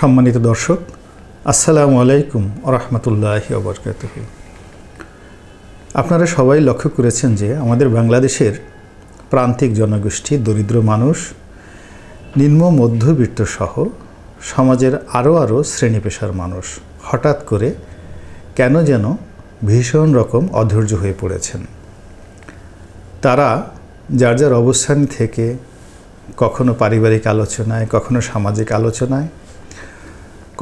সম্মানিত দর্শক আসসালামু আলাইকুম রহমতুল্লাহ অবরকাত আপনারা সবাই লক্ষ্য করেছেন যে আমাদের বাংলাদেশের প্রান্তিক জনগোষ্ঠী দরিদ্র মানুষ নিম্ন মধ্যবিত্ত সহ সমাজের আরও আরও শ্রেণী পেশার মানুষ হঠাৎ করে কেন যেন ভীষণ রকম অধৈর্য হয়ে পড়েছেন তারা যার যার অবস্থান থেকে কখনো পারিবারিক আলোচনায় কখনো সামাজিক আলোচনায়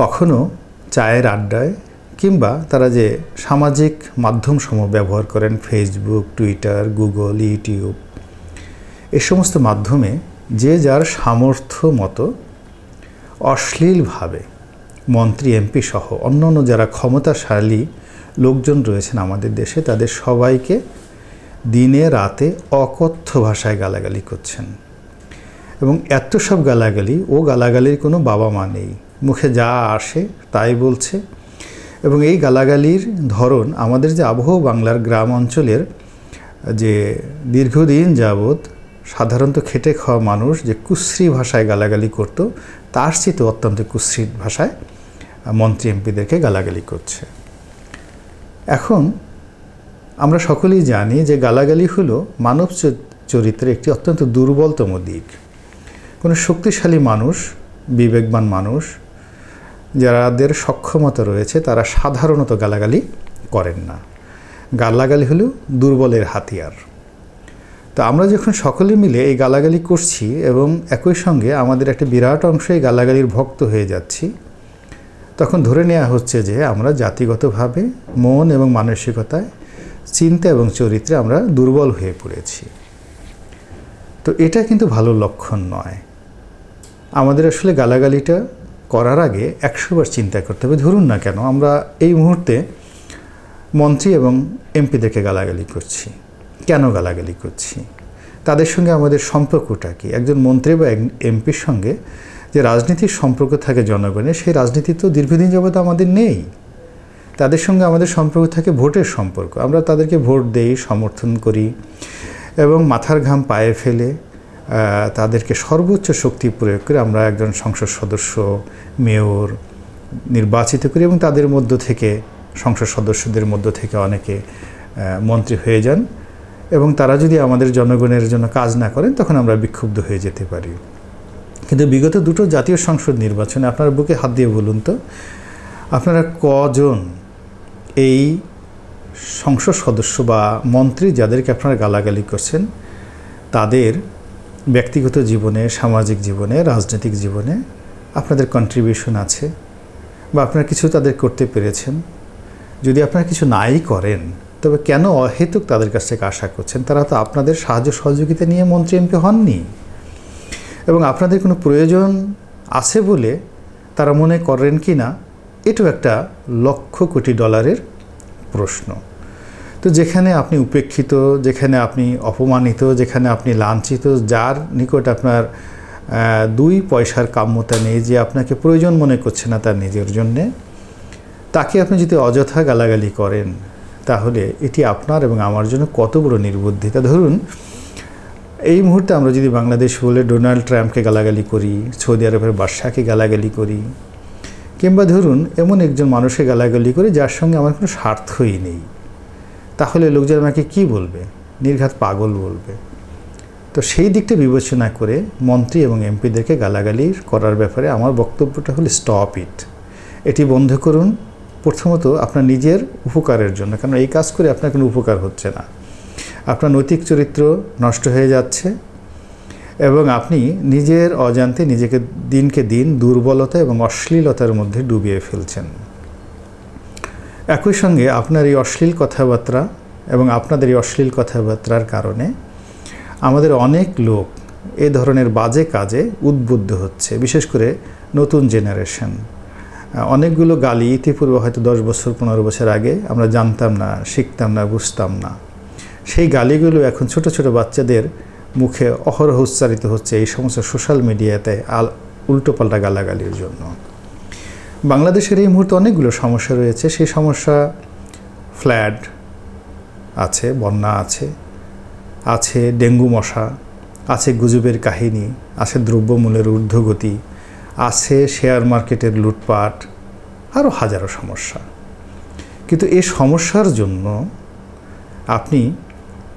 কখনো চায়ের আড্ডায় কিংবা তারা যে সামাজিক মাধ্যমসমূহ ব্যবহার করেন ফেসবুক টুইটার গুগল ইউটিউব এ সমস্ত মাধ্যমে যে যার সামর্থ্য মতো অশ্লীলভাবে মন্ত্রী এমপি সহ অন্য অন্য যারা ক্ষমতাশালী লোকজন রয়েছেন আমাদের দেশে তাদের সবাইকে দিনে রাতে অকথ্য ভাষায় গালাগালি করছেন এবং এত সব গালাগালি ও গালাগালির কোনো বাবা মা নেই মুখে যা আসে তাই বলছে এবং এই গালাগালির ধরন আমাদের যে আবহ বাংলার গ্রাম অঞ্চলের যে দীর্ঘদিন যাবৎ সাধারণত খেটে খাওয়া মানুষ যে কুশ্রী ভাষায় গালাগালি করত তার চেয়ে অত্যন্ত কুশ্রী ভাষায় মন্ত্রী এমপিদেরকে গালাগালি করছে এখন আমরা সকলেই জানি যে গালাগালি হলো মানব চরিত্রের একটি অত্যন্ত দুর্বলতম দিক কোনো শক্তিশালী মানুষ বিবেকবান মানুষ যাদের সক্ষমতা রয়েছে তারা সাধারণত গালাগালি করেন না গালাগালি হলো দুর্বলের হাতিয়ার তো আমরা যখন সকলে মিলে এই গালাগালি করছি এবং একই সঙ্গে আমাদের একটা বিরাট অংশ এই গালাগালির ভক্ত হয়ে যাচ্ছি তখন ধরে নেওয়া হচ্ছে যে আমরা জাতিগতভাবে মন এবং মানসিকতায় চিন্তা এবং চরিত্রে আমরা দুর্বল হয়ে পড়েছি তো এটা কিন্তু ভালো লক্ষণ নয় আমাদের আসলে গালাগালিটা করার আগে একশোবার চিন্তা করতে হবে ধরুন না কেন আমরা এই মুহূর্তে মন্ত্রী এবং এমপিদেরকে গালাগালি করছি কেন গালাগালি করছি তাদের সঙ্গে আমাদের সম্পর্কটা কি একজন মন্ত্রী বা এমপির সঙ্গে যে রাজনীতির সম্পর্ক থাকে জনগণের সেই রাজনীতি তো দীর্ঘদিন যাবত আমাদের নেই তাদের সঙ্গে আমাদের সম্পর্ক থাকে ভোটের সম্পর্ক আমরা তাদেরকে ভোট দেই সমর্থন করি এবং মাথার ঘাম পায়ে ফেলে তাদেরকে সর্বোচ্চ শক্তি প্রয়োগ করে আমরা একজন সংসদ সদস্য মেয়র নির্বাচিত করি এবং তাদের মধ্য থেকে সংসদ সদস্যদের মধ্য থেকে অনেকে মন্ত্রী হয়ে যান এবং তারা যদি আমাদের জনগণের জন্য কাজ না করেন তখন আমরা বিক্ষুব্ধ হয়ে যেতে পারি কিন্তু বিগত দুটো জাতীয় সংসদ নির্বাচনে আপনার বুকে হাত দিয়ে বলুন তো আপনারা কজন এই সংসদ সদস্য বা মন্ত্রী যাদেরকে আপনারা গালাগালি করছেন তাদের ব্যক্তিগত জীবনে সামাজিক জীবনে রাজনৈতিক জীবনে আপনাদের কন্ট্রিবিউশন আছে বা আপনারা কিছু তাদের করতে পেরেছেন যদি আপনারা কিছু নাই করেন তবে কেন অহেতুক তাদের কাছ থেকে আশা করছেন তারা তো আপনাদের সাহায্য সহযোগিতা নিয়ে মন্ত্রী এমপি হননি এবং আপনাদের কোনো প্রয়োজন আছে বলে তারা মনে করেন কি না এটাও একটা লক্ষ কোটি ডলারের প্রশ্ন তো যেখানে আপনি উপেক্ষিত যেখানে আপনি অপমানিত যেখানে আপনি লাঞ্ছিত যার নিকট আপনার দুই পয়সার কাম্যতা নেই যে আপনাকে প্রয়োজন মনে করছে না তার নিজের জন্যে তাকে আপনি যদি অযথা গালাগালি করেন তাহলে এটি আপনার এবং আমার জন্য কত বড় নির্বুদ্ধিতা ধরুন এই মুহূর্তে আমরা যদি বাংলাদেশ বলে ডোনাল্ড ট্রাম্পকে গালাগালি করি সৌদি আরবের বাদশাহকে গালাগালি করি কিংবা ধরুন এমন একজন মানুষকে গালাগালি করি যার সঙ্গে আমার কোনো স্বার্থই নেই তাহলে লোকজন আমাকে কি বলবে নির্ঘাত পাগল বলবে তো সেই দিকটা বিবেচনা করে মন্ত্রী এবং এমপিদেরকে গালাগালি করার ব্যাপারে আমার বক্তব্যটা হলো স্টপ ইট এটি বন্ধ করুন প্রথমত আপনার নিজের উপকারের জন্য কারণ এই কাজ করে আপনার কোনো উপকার হচ্ছে না আপনার নৈতিক চরিত্র নষ্ট হয়ে যাচ্ছে এবং আপনি নিজের অজান্তে নিজেকে দিনকে দিন দুর্বলতা এবং অশ্লীলতার মধ্যে ডুবিয়ে ফেলছেন একই সঙ্গে আপনার এই অশ্লীল কথাবার্তা এবং আপনাদের এই অশ্লীল কথাবার্তার কারণে আমাদের অনেক লোক এ ধরনের বাজে কাজে উদ্বুদ্ধ হচ্ছে বিশেষ করে নতুন জেনারেশন অনেকগুলো গালি ইতিপূর্বে হয়তো দশ বছর পনেরো বছর আগে আমরা জানতাম না শিখতাম না বুঝতাম না সেই গালিগুলো এখন ছোট ছোট বাচ্চাদের মুখে অহরহ উচ্চারিত হচ্ছে এই সমস্ত সোশ্যাল মিডিয়াতে আল উল্টোপাল্টা গালাগালির জন্য বাংলাদেশের এই মুহূর্তে অনেকগুলো সমস্যা রয়েছে সেই সমস্যা ফ্ল্যাড আছে বন্যা আছে আছে ডেঙ্গু মশা আছে গুজবের কাহিনী আছে দ্রব্যমূল্যের ঊর্ধ্বগতি আছে শেয়ার মার্কেটের লুটপাট আরও হাজারো সমস্যা কিন্তু এই সমস্যার জন্য আপনি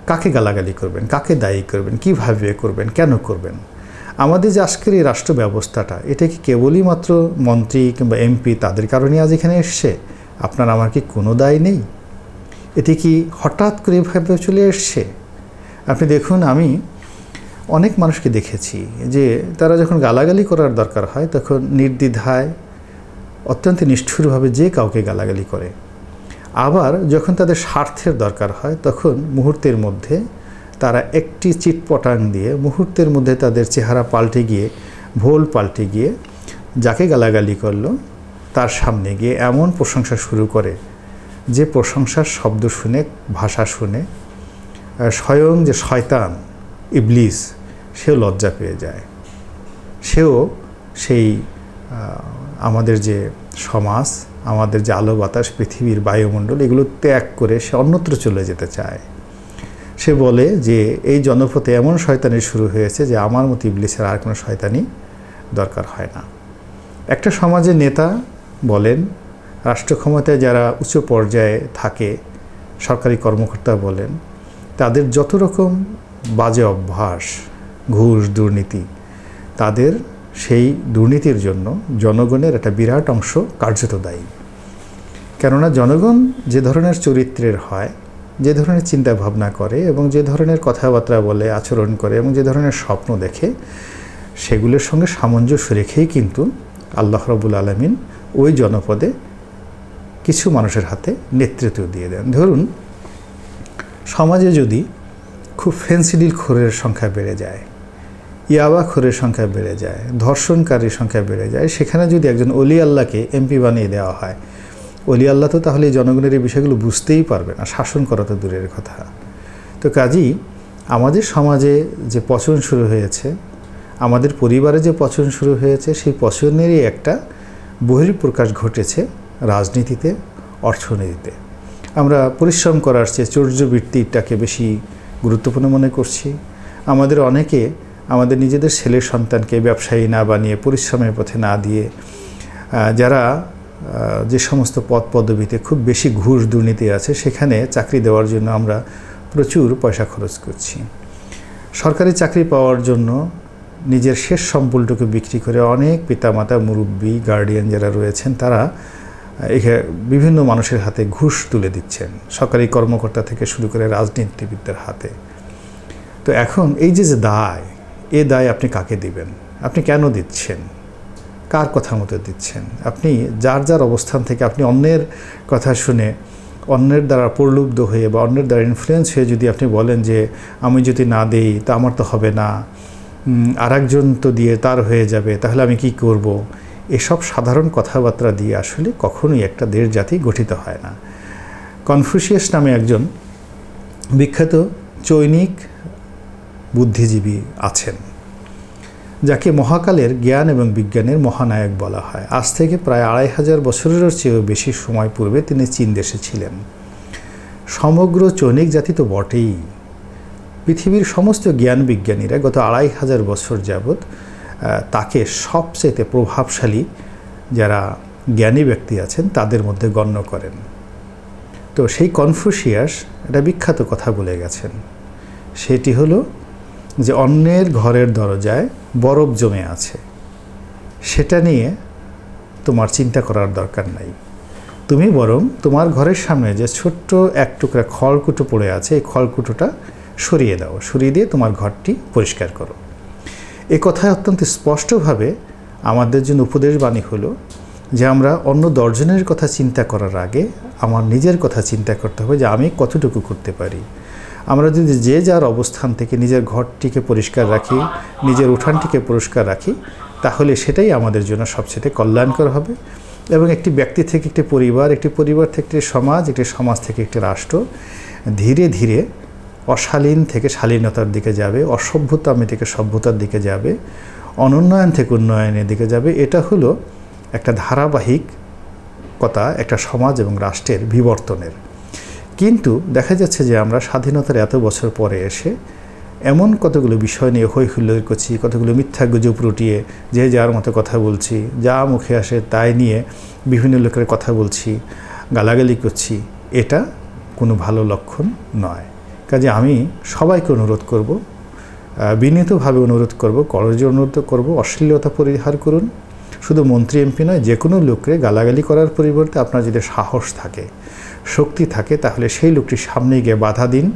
কাকে গালাগালি করবেন কাকে দায়ী করবেন কীভাবে করবেন কেন করবেন আমাদের যে আজকের এই রাষ্ট্র ব্যবস্থাটা এটা কি কেবলই মাত্র মন্ত্রী কিংবা এমপি তাদের কারণে আজ এখানে এসছে আপনার আমার কি কোনো দায় নেই এটি কি হঠাৎ করে এভাবে চলে এসছে আপনি দেখুন আমি অনেক মানুষকে দেখেছি যে তারা যখন গালাগালি করার দরকার হয় তখন নির্দ্বিধায় অত্যন্ত নিষ্ঠুরভাবে যে কাউকে গালাগালি করে আবার যখন তাদের স্বার্থের দরকার হয় তখন মুহূর্তের মধ্যে তারা একটি চিটপটাং দিয়ে মুহূর্তের মধ্যে তাদের চেহারা পাল্টে গিয়ে ভোল পাল্টে গিয়ে যাকে গালাগালি করলো তার সামনে গিয়ে এমন প্রশংসা শুরু করে যে প্রশংসার শব্দ শুনে ভাষা শুনে স্বয়ং যে শয়তান ইবলিস সেও লজ্জা পেয়ে যায় সেও সেই আমাদের যে সমাজ আমাদের যে আলো বাতাস পৃথিবীর বায়ুমণ্ডল এগুলো ত্যাগ করে সে অন্যত্র চলে যেতে চায় সে বলে যে এই জনপথে এমন শয়তানি শুরু হয়েছে যে আমার মতো ইবলিসের আর কোনো শয়তানি দরকার হয় না একটা সমাজের নেতা বলেন রাষ্ট্র ক্ষমতায় যারা উচ্চ পর্যায়ে থাকে সরকারি কর্মকর্তা বলেন তাদের যত রকম বাজে অভ্যাস ঘুষ দুর্নীতি তাদের সেই দুর্নীতির জন্য জনগণের একটা বিরাট অংশ কার্যত দায়ী কেননা জনগণ যে ধরনের চরিত্রের হয় যে ধরনের চিন্তা ভাবনা করে এবং যে ধরনের কথাবার্তা বলে আচরণ করে এবং যে ধরনের স্বপ্ন দেখে সেগুলোর সঙ্গে সামঞ্জস্য রেখেই কিন্তু আল্লাহ রবুল আলমিন ওই জনপদে কিছু মানুষের হাতে নেতৃত্ব দিয়ে দেন ধরুন সমাজে যদি খুব ফেন্সিডিল খোরের সংখ্যা বেড়ে যায় ইয়াবা খোরের সংখ্যা বেড়ে যায় ধর্ষণকারীর সংখ্যা বেড়ে যায় সেখানে যদি একজন অলি আল্লাহকে এমপি বানিয়ে দেওয়া হয় অলি আল্লাহ তো তাহলে এই জনগণের এই বিষয়গুলো বুঝতেই পারবে না শাসন করা তো দূরের কথা তো কাজী আমাদের সমাজে যে পচন শুরু হয়েছে আমাদের পরিবারে যে পচন শুরু হয়েছে সেই পচনেরই একটা বহির্প্রকাশ ঘটেছে রাজনীতিতে অর্থনীতিতে আমরা পরিশ্রম করার চেয়ে চর্যবৃত্তিটাকে বেশি গুরুত্বপূর্ণ মনে করছি আমাদের অনেকে আমাদের নিজেদের ছেলে সন্তানকে ব্যবসায়ী না বানিয়ে পরিশ্রমের পথে না দিয়ে যারা যে সমস্ত পদ পদবিতে খুব বেশি ঘুষ দুর্নীতি আছে সেখানে চাকরি দেওয়ার জন্য আমরা প্রচুর পয়সা খরচ করছি সরকারি চাকরি পাওয়ার জন্য নিজের শেষ সম্পুলটুকু বিক্রি করে অনেক পিতামাতা মুরব্বী গার্ডিয়ান যারা রয়েছেন তারা বিভিন্ন মানুষের হাতে ঘুষ তুলে দিচ্ছেন সরকারি কর্মকর্তা থেকে শুরু করে রাজনীতিবিদদের হাতে তো এখন এই যে যে দায় এ দায় আপনি কাকে দিবেন আপনি কেন দিচ্ছেন কার কথা মতো দিচ্ছেন আপনি যার যার অবস্থান থেকে আপনি অন্যের কথা শুনে অন্যের দ্বারা প্রলুব্ধ হয়ে বা অন্যের দ্বারা ইনফ্লুয়েন্স হয়ে যদি আপনি বলেন যে আমি যদি না দেই তা আমার তো হবে না আর একজন তো দিয়ে তার হয়ে যাবে তাহলে আমি কি করব। এসব সাধারণ কথাবার্তা দিয়ে আসলে কখনোই একটা দেশ জাতি গঠিত হয় না কনফুসিয়াস নামে একজন বিখ্যাত চৈনিক বুদ্ধিজীবী আছেন যাকে মহাকালের জ্ঞান এবং বিজ্ঞানের মহানায়ক বলা হয় আজ থেকে প্রায় আড়াই হাজার বছরেরও চেয়েও বেশি সময় পূর্বে তিনি চীন দেশে ছিলেন সমগ্র চৈনিক জাতি তো বটেই পৃথিবীর সমস্ত জ্ঞান বিজ্ঞানীরা গত আড়াই হাজার বছর যাবৎ তাকে সবচেয়ে প্রভাবশালী যারা জ্ঞানী ব্যক্তি আছেন তাদের মধ্যে গণ্য করেন তো সেই কনফুসিয়াস একটা বিখ্যাত কথা বলে গেছেন সেটি হলো যে অন্যের ঘরের দরজায় বরফ জমে আছে সেটা নিয়ে তোমার চিন্তা করার দরকার নাই তুমি বরং তোমার ঘরের সামনে যে ছোট্ট এক টুকরা খড়কুটো পড়ে আছে এই খড়কুটোটা সরিয়ে দাও সরিয়ে দিয়ে তোমার ঘরটি পরিষ্কার করো এ কথায় অত্যন্ত স্পষ্টভাবে আমাদের জন্য উপদেশ বাণী হলো যে আমরা অন্য দর্জনের কথা চিন্তা করার আগে আমার নিজের কথা চিন্তা করতে হবে যে আমি কতটুকু করতে পারি আমরা যদি যে যার অবস্থান থেকে নিজের ঘরটিকে পরিষ্কার রাখি নিজের উঠানটিকে পরিষ্কার রাখি তাহলে সেটাই আমাদের জন্য সবচেয়ে কল্যাণকর হবে এবং একটি ব্যক্তি থেকে একটি পরিবার একটি পরিবার থেকে একটি সমাজ একটি সমাজ থেকে একটি রাষ্ট্র ধীরে ধীরে অশালীন থেকে শালীনতার দিকে যাবে অসভ্যতামি থেকে সভ্যতার দিকে যাবে অনুন্নয়ন থেকে উন্নয়নের দিকে যাবে এটা হলো একটা ধারাবাহিক কথা একটা সমাজ এবং রাষ্ট্রের বিবর্তনের কিন্তু দেখা যাচ্ছে যে আমরা স্বাধীনতার এত বছর পরে এসে এমন কতগুলো বিষয় নিয়ে হই করছি কতগুলো মিথ্যা গুজব রুটিয়ে যে যার মতো কথা বলছি যা মুখে আসে তাই নিয়ে বিভিন্ন লোকের কথা বলছি গালাগালি করছি এটা কোনো ভালো লক্ষণ নয় কাজে আমি সবাইকে অনুরোধ করব বিনীতভাবে অনুরোধ করব করজে অনুরোধ করব অশ্লীলতা পরিহার করুন শুধু মন্ত্রী এমপি নয় যে কোনো লোককে গালাগালি করার পরিবর্তে আপনার যদি সাহস থাকে শক্তি থাকে তাহলে সেই লোকটি সামনে গিয়ে বাধা দিন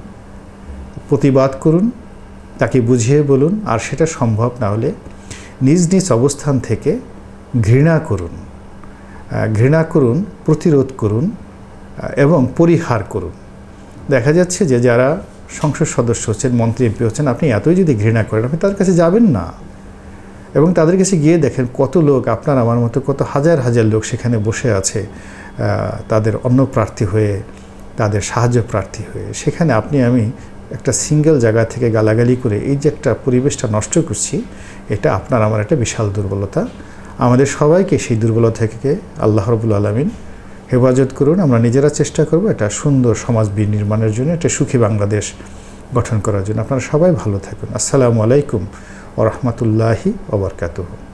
প্রতিবাদ করুন তাকে বুঝিয়ে বলুন আর সেটা সম্ভব না হলে নিজ নিজ অবস্থান থেকে ঘৃণা করুন ঘৃণা করুন প্রতিরোধ করুন এবং পরিহার করুন দেখা যাচ্ছে যে যারা সংসদ সদস্য হচ্ছেন মন্ত্রী এমপি হচ্ছেন আপনি এতই যদি ঘৃণা করেন আপনি তাদের কাছে যাবেন না এবং তাদের কাছে গিয়ে দেখেন কত লোক আপনার আমার মতো কত হাজার হাজার লোক সেখানে বসে আছে তাদের অন্য প্রার্থী হয়ে তাদের সাহায্য প্রার্থী হয়ে সেখানে আপনি আমি একটা সিঙ্গেল জায়গা থেকে গালাগালি করে এই যে একটা পরিবেশটা নষ্ট করছি এটা আপনার আমার একটা বিশাল দুর্বলতা আমাদের সবাইকে সেই দুর্বলতা থেকে আল্লাহ রবুল আলমিন হেফাজত করুন আমরা নিজেরা চেষ্টা করব এটা সুন্দর সমাজ বিনির্মাণের জন্য একটা সুখী বাংলাদেশ গঠন করার জন্য আপনারা সবাই ভালো থাকুন আসসালামু আলাইকুম ও রহমতুল্লাহি ওবরকাতুহ